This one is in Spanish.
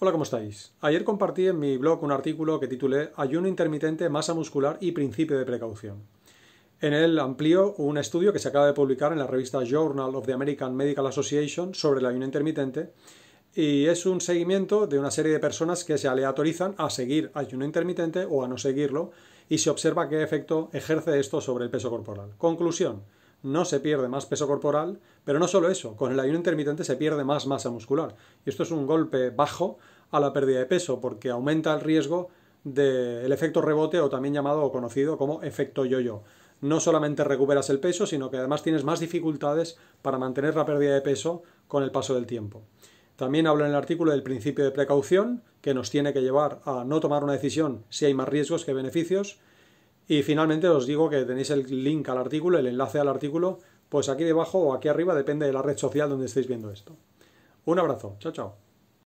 Hola, ¿cómo estáis? Ayer compartí en mi blog un artículo que titulé Ayuno intermitente, masa muscular y principio de precaución. En él amplío un estudio que se acaba de publicar en la revista Journal of the American Medical Association sobre el ayuno intermitente y es un seguimiento de una serie de personas que se aleatorizan a seguir ayuno intermitente o a no seguirlo y se observa qué efecto ejerce esto sobre el peso corporal. Conclusión no se pierde más peso corporal, pero no solo eso, con el ayuno intermitente se pierde más masa muscular. Y esto es un golpe bajo a la pérdida de peso, porque aumenta el riesgo del el efecto rebote o también llamado o conocido como efecto yo-yo. No solamente recuperas el peso, sino que además tienes más dificultades para mantener la pérdida de peso con el paso del tiempo. También hablo en el artículo del principio de precaución, que nos tiene que llevar a no tomar una decisión si hay más riesgos que beneficios, y finalmente os digo que tenéis el link al artículo, el enlace al artículo, pues aquí debajo o aquí arriba, depende de la red social donde estéis viendo esto. Un abrazo, chao, chao.